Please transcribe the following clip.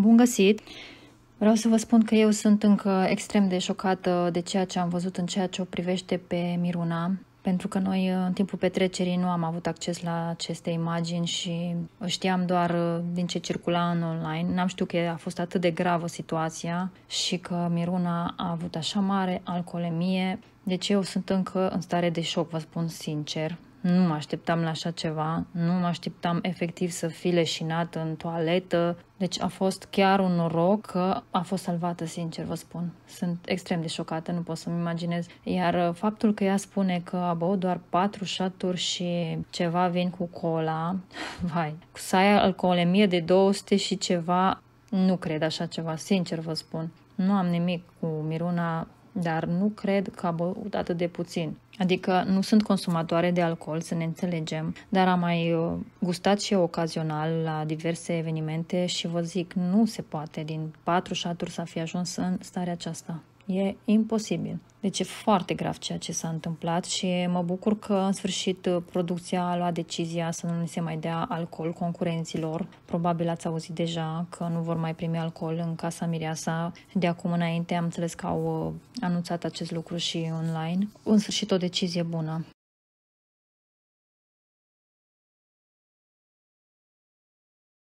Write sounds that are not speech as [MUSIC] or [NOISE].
Bun găsit! Vreau să vă spun că eu sunt încă extrem de șocată de ceea ce am văzut în ceea ce o privește pe Miruna, pentru că noi uh, în timpul petrecerii nu am avut acces la aceste imagini și știam doar uh, din ce circula în online. N-am știut că a fost atât de gravă situația și că Miruna a avut așa mare alcoolemie, deci eu sunt încă în stare de șoc, vă spun sincer. Nu mă așteptam la așa ceva, nu mă așteptam efectiv să fi leșinat în toaletă, deci a fost chiar un noroc că a fost salvată, sincer vă spun. Sunt extrem de șocată, nu pot să-mi imaginez. Iar uh, faptul că ea spune că a băut doar patru șaturi și ceva vin cu cola, [LAUGHS] vai, să ai alcoolemie de 200 și ceva, nu cred așa ceva, sincer vă spun. Nu am nimic cu Miruna, dar nu cred că a băut atât de puțin. Adică nu sunt consumatoare de alcool, să ne înțelegem, dar am mai uh, gustat și eu ocazional la diverse evenimente și vă zic, nu se poate din patru șaturi să fi ajuns în starea aceasta. E imposibil. Deci e foarte grav ceea ce s-a întâmplat și mă bucur că în sfârșit producția a luat decizia să nu se mai dea alcool concurenților. Probabil ați auzit deja că nu vor mai primi alcool în Casa Mireasa. De acum înainte am înțeles că au uh, anunțat acest lucru și online. În sfârșit o decizie bună.